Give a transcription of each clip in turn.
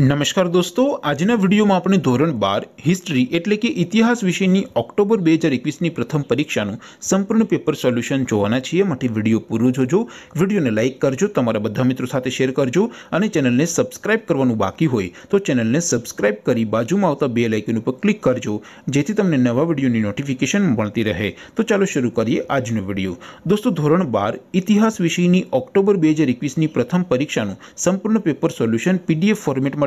નમસ્કાર દોસ્તો આજના વિડિયોમાં આપણે ધોરણ 12 હિસ્ટરી એટલે કે ઇતિહાસ વિષયની ઓક્ટોબર 2021 ની પ્રથમ પરીક્ષાનું સંપૂર્ણ પેપર સોલ્યુશન જોવાના છીએ માટે વિડિયો પૂરો જોજો વિડિયોને લાઈક કરજો તમારા બધા મિત્રો સાથે શેર કરજો અને ચેનલને સબ્સ્ક્રાઇબ કરવાનું બાકી હોય તો ચેનલને સબ્સ્ક્રાઇબ કરી બાજુમાં આવતા બેલ આઇકન ઉપર ક્લિક કરજો જેથી તમને નવા વિડિયોની નોટિફિકેશન મળતી રહે તો ચાલો શરૂ કરીએ આજનો વિડિયો દોસ્તો ધોરણ 12 ઇતિહાસ વિષયની ઓક્ટોબર 2021 ની પ્રથમ પરીક્ષાનું સંપૂર્ણ પેપર સોલ્યુશન PDF ફોર્મેટમાં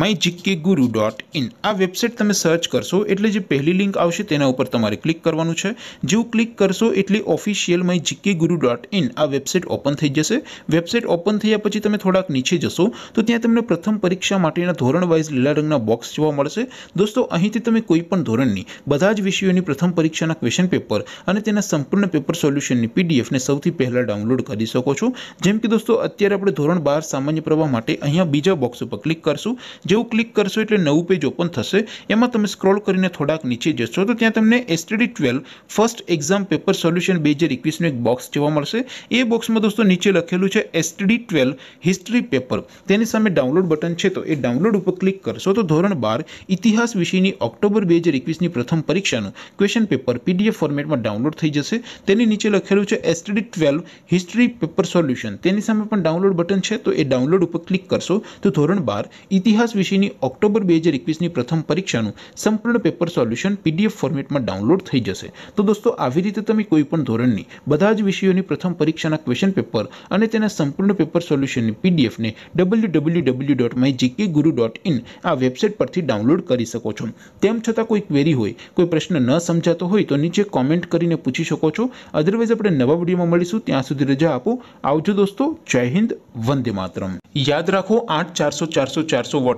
mygkguru.in આ વેબસાઈટ તમે સર્ચ કરશો એટલે જે પહેલી લિંક આવશે તેના ઉપર તમારે ક્લિક કરવાનું છે જેઉ ક્લિક કરશો એટલે ઓફિશિયલ mygkguru.in આ વેબસાઈટ ઓપન થઈ જશે વેબસાઈટ ઓપન થઈયા પછી તમે થોડક નીચે જશો તો ત્યાં તમને પ્રથમ પરીક્ષા માટેના ધોરણ વાઈઝ અલગ અલગના બોક્સ જોવા મળશે દોસ્તો અહીંથી તમે કોઈ પણ ધોરણની બધા જ વિષયોની પ્રથમ પરીક્ષાના ક્વેશ્ચન પેપર અને તેના સંપૂર્ણ પેપર સોલ્યુશનની પીડીએફ ને સૌથી પહેલા ડાઉનલોડ કરી શકો છો જેમ કે દોસ્તો અત્યારે આપણે ધોરણ 12 સામાન્ય પ્રવાહ માટે અહીંયા બીજા બોક્સ ઉપર ક્લિક કરશું જેઓ ક્લિક કરશો એટલે નવું પેજ ઓપન થશે એમાં તમે સ્ક્રોલ કરીને થોડાક નીચે જશો તો ત્યાં તમને STD 12 first exam paper solution 2021 નું એક બોક્સ જોવા મળશે એ બોક્સમાં દોસ્તો નીચે લખેલું છે STD 12 હિસ્ટરી પેપર તેની સામે ડાઉનલોડ બટન છે તો એ ડાઉનલોડ ઉપર ક્લિક કરશો તો ધોરણ 12 ઇતિહાસ વિષયની ઓક્ટોબર 2021 ની પ્રથમ પરીક્ષાનું ક્વેશ્ચન પેપર PDF ફોર્મેટમાં ડાઉનલોડ થઈ જશે તેની નીચે લખેલું છે STD 12 હિસ્ટરી પેપર સોલ્યુશન તેની સામે પણ ડાઉનલોડ બટન છે તો એ ડાઉનલોડ ઉપર ક્લિક કરશો તો ધોરણ 12 ઇતિહાસ વિષયની ઓક્ટોબર 2021 ની પ્રથમ પરીક્ષાનું સંપૂર્ણ પેપર સોલ્યુશન પીડીએફ ફોર્મેટમાં ડાઉનલોડ થઈ જશે તો દોસ્તો આવી રીતે તમે કોઈ પણ ધોરણની બધા જ વિષયોની પ્રથમ પરીક્ષાના ક્વેશ્ચન પેપર અને તેના સંપૂર્ણ પેપર સોલ્યુશનની પીડીએફ ને www.gkguru.in આ વેબસાઈટ પરથી ડાઉનલોડ કરી શકો છો તેમ છતાં કોઈ ક્વેરી હોય કોઈ પ્રશ્ન ન સમજાતો હોય તો નીચે કમેન્ટ કરીને પૂછી શકો છો અધરવાઇઝ આપણે નવા વિડીયોમાં મળીશું ત્યાં સુધી રજા આપો આવજો દોસ્તો જય હિન્દ વંદે માતરમ યાદ રાખો 840040040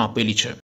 આપેલી છે